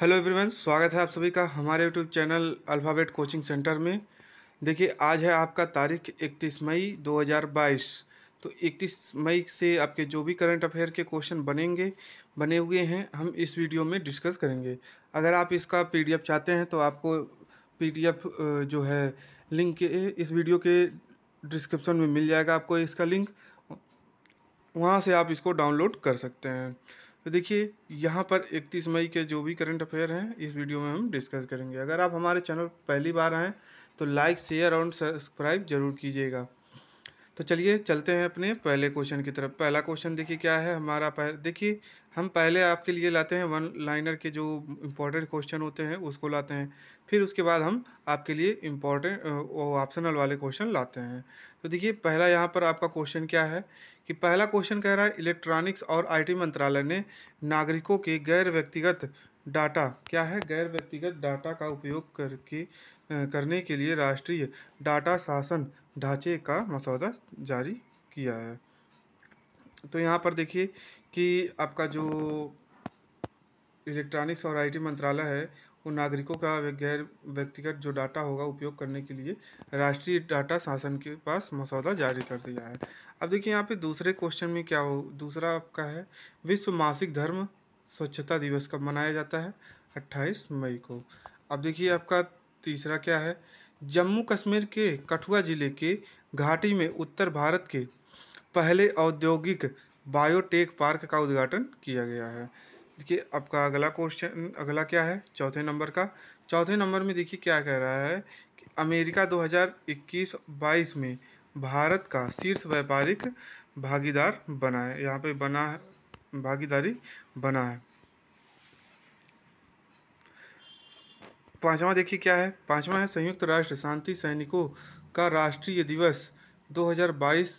hello everyone स्वागत है आप सभी का हमारे YouTube channel alphabet coaching centre में देखिए आज है आपका तारीख 31 मई 2022 तो 31 मई से आपके जो भी करंट अफेयर के क्वेश्चन बनेंगे बने हुए हैं हम इस वीडियो में डिस्कस करेंगे अगर आप इसका पीडीएफ चाहते हैं तो आपको पीडीएफ जो है लिंक इस वीडियो के डिस्क्रिप्सन में मिल जाएगा आपको इसका लिंक वहाँ से आप इसको डाउनलोड कर सकते हैं तो देखिए यहाँ पर 31 मई के जो भी करंट अफेयर हैं इस वीडियो में हम डिस्कस करेंगे अगर आप हमारे चैनल पहली बार आएँ तो लाइक शेयर और सब्सक्राइब जरूर कीजिएगा तो चलिए चलते हैं अपने पहले क्वेश्चन की तरफ पहला क्वेश्चन देखिए क्या है हमारा देखिए हम पहले आपके लिए लाते हैं वन लाइनर के जो इम्पोर्टेंट क्वेश्चन होते हैं उसको लाते हैं फिर उसके बाद हम आपके लिए इम्पोर्टेंट ऑप्शनल वाले क्वेश्चन लाते हैं तो देखिए पहला यहाँ पर आपका क्वेश्चन क्या है कि पहला क्वेश्चन कह रहा है इलेक्ट्रॉनिक्स और आई मंत्रालय ने नागरिकों के गैर व्यक्तिगत डाटा क्या है गैर व्यक्तिगत डाटा का उपयोग करके करने के लिए राष्ट्रीय डाटा शासन ढांचे का मसौदा जारी किया है तो यहाँ पर देखिए कि आपका जो इलेक्ट्रॉनिक्स और आईटी मंत्रालय है वो नागरिकों का गैर व्यक्तिगत जो डाटा होगा उपयोग करने के लिए राष्ट्रीय डाटा शासन के पास मसौदा जारी कर दिया है अब देखिए यहाँ पे दूसरे क्वेश्चन में क्या हो दूसरा आपका है विश्व मासिक धर्म स्वच्छता दिवस कब मनाया जाता है अट्ठाईस मई को अब देखिए आपका तीसरा क्या है जम्मू कश्मीर के कठुआ ज़िले के घाटी में उत्तर भारत के पहले औद्योगिक बायोटेक पार्क का उद्घाटन किया गया है देखिए आपका अगला क्वेश्चन अगला क्या है चौथे नंबर का चौथे नंबर में देखिए क्या कह रहा है कि अमेरिका 2021-22 में भारत का शीर्ष व्यापारिक भागीदार बना है यहाँ पे बना है भागीदारी बना है पाँचवा देखिए क्या है पाँचवा है संयुक्त राष्ट्र शांति सैनिकों का राष्ट्रीय दिवस 2022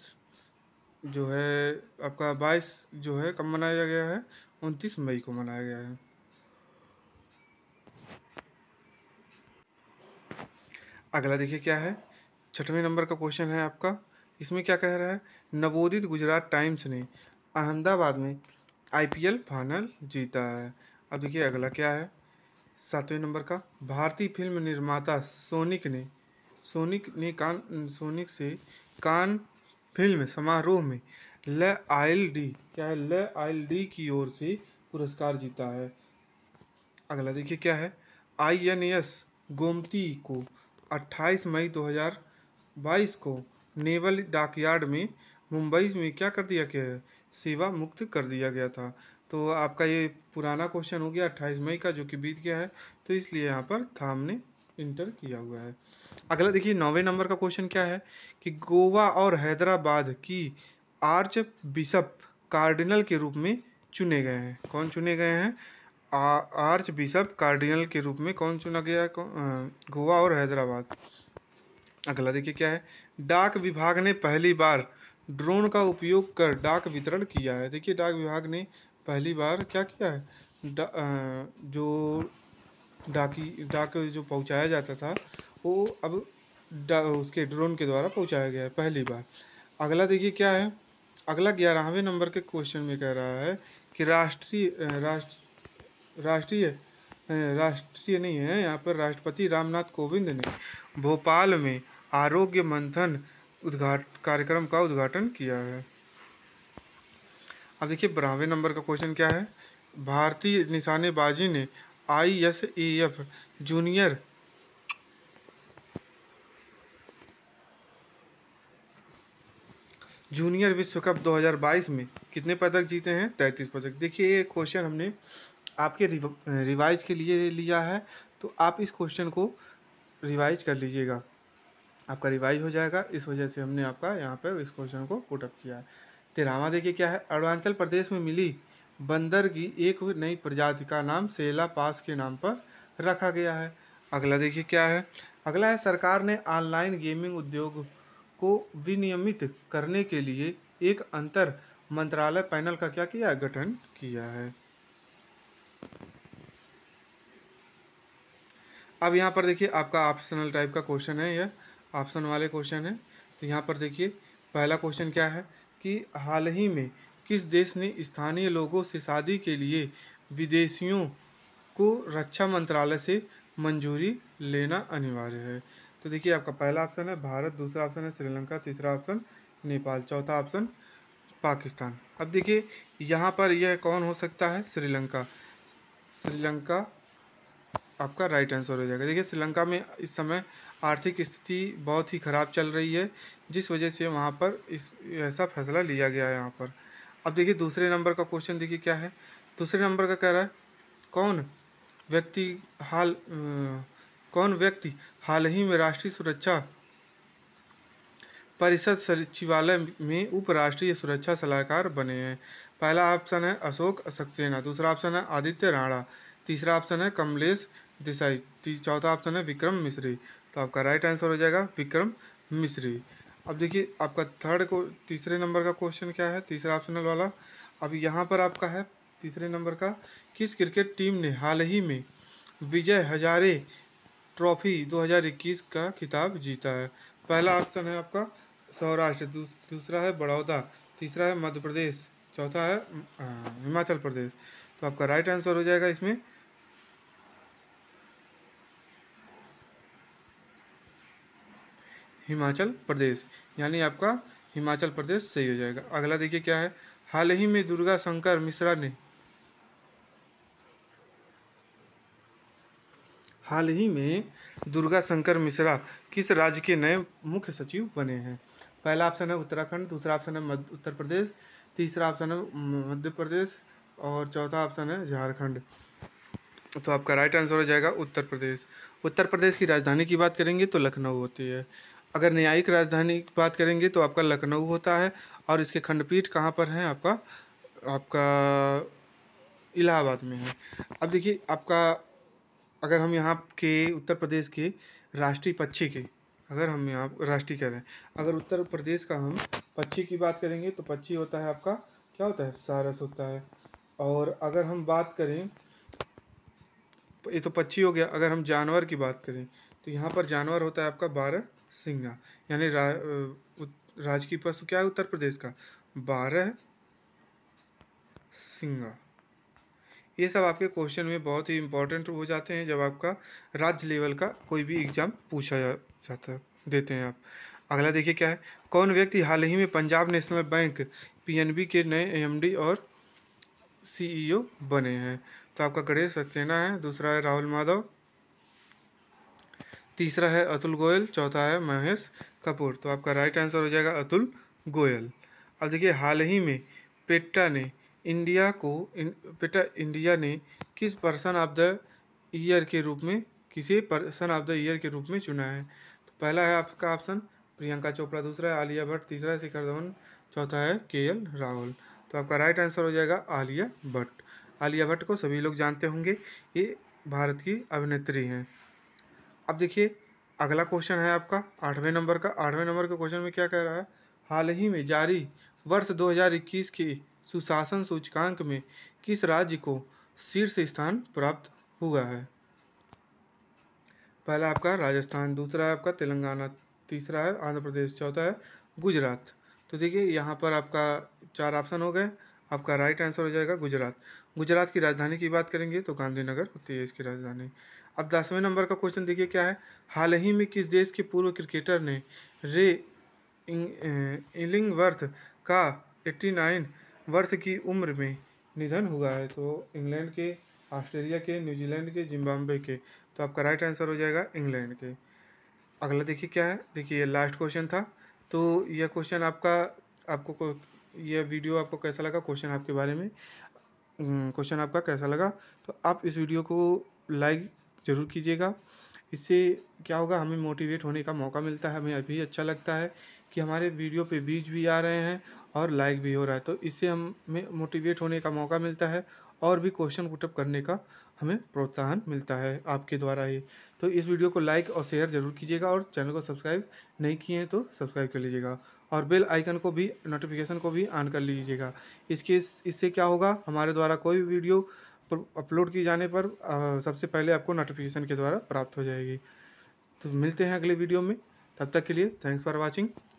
जो है आपका 22 जो है कब मनाया गया है 29 मई को मनाया गया है अगला देखिए क्या है छठवें नंबर का क्वेश्चन है आपका इसमें क्या कह रहा है नवोदित गुजरात टाइम्स ने अहमदाबाद में आईपीएल फाइनल जीता है अब देखिए अगला क्या है सातवें नंबर का भारतीय फिल्म निर्माता सोनिक ने सोनिक ने कान सोनिक से कान फिल्म समारोह में ल आइल डी क्या है ल आइल डी की ओर से पुरस्कार जीता है अगला देखिए क्या है आई एन एस गोमती को 28 मई 2022 को नेवल डाकयार्ड में मुंबई में क्या कर दिया गया है सेवा मुक्त कर दिया गया था तो आपका ये पुराना क्वेश्चन हो गया अट्ठाईस मई का जो कि बीत गया है तो इसलिए यहाँ पर था हमने इंटर किया हुआ है अगला देखिए नौवे नंबर का क्वेश्चन क्या है कि गोवा और हैदराबाद की आर्च बिशप कार्डिनल के रूप में चुने गए हैं कौन चुने गए हैं आर्च बिशप कार्डिनल के रूप में कौन चुना गया है गोवा और हैदराबाद अगला देखिए क्या है डाक विभाग ने पहली बार ड्रोन का उपयोग कर डाक वितरण किया है देखिए डाक विभाग ने पहली बार क्या किया है डा, जो डाकी डाक जो पहुंचाया जाता था वो अब उसके ड्रोन के द्वारा पहुंचाया गया है पहली बार अगला देखिए क्या है अगला ग्यारहवें नंबर के क्वेश्चन में कह रहा है कि राष्ट्रीय राष्ट्र राष्ट्रीय राष्ट्रीय नहीं है यहाँ पर राष्ट्रपति रामनाथ कोविंद ने भोपाल में आरोग्य मंथन उद्घाट कार्यक्रम का उद्घाटन किया है अब देखिए बारहवें नंबर का क्वेश्चन क्या है भारतीय निशानेबाजी ने I S E F junior junior विश्व कप 2022 में कितने पदक जीते हैं तैंतीस पदक देखिए ये क्वेश्चन हमने आपके रिवाइज के लिए लिया है तो आप इस क्वेश्चन को रिवाइज कर लीजिएगा आपका रिवाइज हो जाएगा इस वजह से हमने आपका यहाँ पर इस क्वेश्चन को पुटअप किया है तेरहवा देखिए क्या है अरुणाचल प्रदेश में मिली बंदर की एक नई प्रजाति का नाम सेला पास के नाम पर रखा गया है अगला देखिए क्या है अगला है सरकार ने ऑनलाइन गेमिंग उद्योग को विनियमित करने के लिए एक अंतर मंत्रालय पैनल का क्या किया गठन किया है अब यहाँ पर देखिए आपका ऑप्शनल टाइप का क्वेश्चन है यह ऑप्शन वाले क्वेश्चन है तो यहाँ पर देखिए पहला क्वेश्चन क्या है कि हाल ही में किस देश ने स्थानीय लोगों से शादी के लिए विदेशियों को रक्षा मंत्रालय से मंजूरी लेना अनिवार्य है तो देखिए आपका पहला ऑप्शन है भारत दूसरा ऑप्शन है श्रीलंका तीसरा ऑप्शन नेपाल चौथा ऑप्शन पाकिस्तान अब देखिए यहाँ पर यह कौन हो सकता है श्रीलंका श्रीलंका आपका राइट आंसर हो जाएगा देखिए श्रीलंका में इस समय आर्थिक स्थिति बहुत ही ख़राब चल रही है जिस वजह से वहाँ पर इस ऐसा फैसला लिया गया है यहाँ पर अब देखिए दूसरे नंबर का क्वेश्चन देखिए क्या है दूसरे नंबर का कह रहा है कौन व्यक्ति हाल कौन व्यक्ति हाल ही में राष्ट्रीय सुरक्षा परिषद सचिवालय में उपराष्ट्रीय सुरक्षा सलाहकार बने हैं पहला ऑप्शन है अशोक सक्सेना दूसरा ऑप्शन है आदित्य राणा तीसरा ऑप्शन है कमलेश देसाई चौथा ऑप्शन है विक्रम मिश्री तो आपका राइट आंसर हो जाएगा विक्रम मिश्री अब देखिए आपका थर्ड को तीसरे नंबर का क्वेश्चन क्या है तीसरा ऑप्शन वाला अब यहाँ पर आपका है तीसरे नंबर का किस क्रिकेट टीम ने हाल ही में विजय हजारे ट्रॉफी 2021 का खिताब जीता है पहला ऑप्शन है आपका सौराष्ट्र दूस, दूसरा है बड़ौदा तीसरा है मध्य प्रदेश चौथा है हिमाचल प्रदेश तो आपका राइट आंसर हो जाएगा इसमें हिमाचल प्रदेश यानी आपका हिमाचल प्रदेश सही हो जाएगा अगला देखिए क्या है हाल ही में दुर्गा शंकर मिश्रा ने हाल ही में दुर्गा शंकर मिश्रा किस राज्य के नए मुख्य सचिव बने हैं पहला ऑप्शन है उत्तराखंड दूसरा ऑप्शन है मध्य उत्तर प्रदेश तीसरा ऑप्शन है मध्य प्रदेश और चौथा ऑप्शन है झारखंड तो आपका राइट आंसर हो जाएगा उत्तर प्रदेश उत्तर प्रदेश की राजधानी की बात करेंगे तो लखनऊ होती है अगर न्यायिक राजधानी की बात करेंगे तो आपका लखनऊ होता है और इसके खंडपीठ कहाँ पर है आपका आपका इलाहाबाद में है अब देखिए आपका अगर हम यहाँ के उत्तर प्रदेश के राष्ट्रीय पक्षी के अगर हम यहाँ राष्ट्रीय कह रहे हैं अगर उत्तर प्रदेश का हम पक्षी की बात करेंगे तो पक्षी होता है आपका क्या होता है सारस होता है और अगर हम बात करें ये तो पक्षी हो गया अगर हम जानवर की बात करें तो यहाँ पर जानवर होता है आपका बारह सिंगा यानी रा, राज की पशु क्या है उत्तर प्रदेश का बारह सिंगा ये सब आपके क्वेश्चन में बहुत ही इंपॉर्टेंट हो जाते हैं जब आपका राज्य लेवल का कोई भी एग्जाम पूछा जा, जाता देते हैं आप अगला देखिए क्या है कौन व्यक्ति हाल ही में पंजाब नेशनल बैंक पीएनबी के नए एमडी और सीईओ e बने हैं तो आपका गणेश सक्सेना है दूसरा है राहुल माधव तीसरा है अतुल गोयल चौथा है महेश कपूर तो आपका राइट आंसर हो जाएगा अतुल गोयल अब देखिए हाल ही में पेटा ने इंडिया को इन, पेटा इंडिया ने किस पर्सन ऑफ द ईयर के रूप में किसी पर्सन ऑफ द ईयर के रूप में चुना है तो पहला है आपका ऑप्शन प्रियंका चोपड़ा दूसरा है आलिया भट्ट तीसरा है शिखर धवन चौथा है के एल राहुल तो आपका राइट आंसर हो जाएगा आलिया भट्ट आलिया भट्ट को सभी लोग जानते होंगे ये भारत की अभिनेत्री हैं अब देखिए अगला क्वेश्चन है आपका आठवें नंबर का आठवें नंबर के क्वेश्चन में क्या कह रहा है हाल ही में जारी वर्ष 2021 के सुशासन सूचकांक में किस राज्य को शीर्ष स्थान प्राप्त हुआ है पहला आपका राजस्थान दूसरा है आपका तेलंगाना तीसरा है आंध्र प्रदेश चौथा है गुजरात तो देखिए यहाँ पर आपका चार ऑप्शन हो गए आपका राइट आंसर हो जाएगा गुजरात गुजरात की राजधानी की बात करेंगे तो गांधीनगर होती है इसकी राजधानी अब दसवें नंबर का क्वेश्चन देखिए क्या है हाल ही में किस देश के पूर्व क्रिकेटर ने रे इलिंगवर्थ का 89 वर्ष की उम्र में निधन हुआ है तो इंग्लैंड के ऑस्ट्रेलिया के न्यूजीलैंड के जिम्बाब्वे के तो आपका राइट आंसर हो जाएगा इंग्लैंड के अगला देखिए क्या है देखिए यह लास्ट क्वेश्चन था तो यह क्वेश्चन आपका आपको यह वीडियो आपको कैसा लगा क्वेश्चन आपके बारे में क्वेश्चन हम्म, आपका कैसा लगा तो आप इस वीडियो को लाइक ज़रूर कीजिएगा इससे क्या होगा हमें मोटिवेट होने का मौका मिलता है हमें अभी अच्छा लगता है कि हमारे वीडियो पे व्यूज भी आ रहे हैं और लाइक भी हो रहा है तो इससे हमें मोटिवेट होने का मौका मिलता है और भी क्वेश्चन पुटअप करने का हमें प्रोत्साहन मिलता है आपके द्वारा ही तो इस वीडियो को लाइक और शेयर ज़रूर कीजिएगा और चैनल को सब्सक्राइब नहीं किए हैं तो सब्सक्राइब कर लीजिएगा और बेल आइकन को भी नोटिफिकेशन को भी ऑन कर लीजिएगा इसके इससे क्या होगा हमारे द्वारा कोई वीडियो अपलोड किए जाने पर सबसे पहले आपको नोटिफिकेशन के द्वारा प्राप्त हो जाएगी तो मिलते हैं अगले वीडियो में तब तक के लिए थैंक्स फॉर वॉचिंग